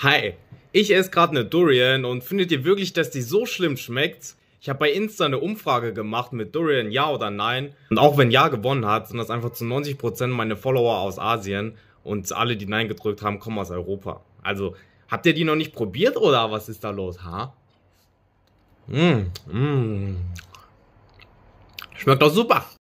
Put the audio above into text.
Hi, ich esse gerade eine Durian und findet ihr wirklich, dass die so schlimm schmeckt? Ich habe bei Insta eine Umfrage gemacht mit Durian ja oder nein. Und auch wenn ja gewonnen hat, sind das einfach zu 90% meine Follower aus Asien und alle, die nein gedrückt haben, kommen aus Europa. Also, habt ihr die noch nicht probiert oder was ist da los, ha? Mmh, mmh. Schmeckt doch super.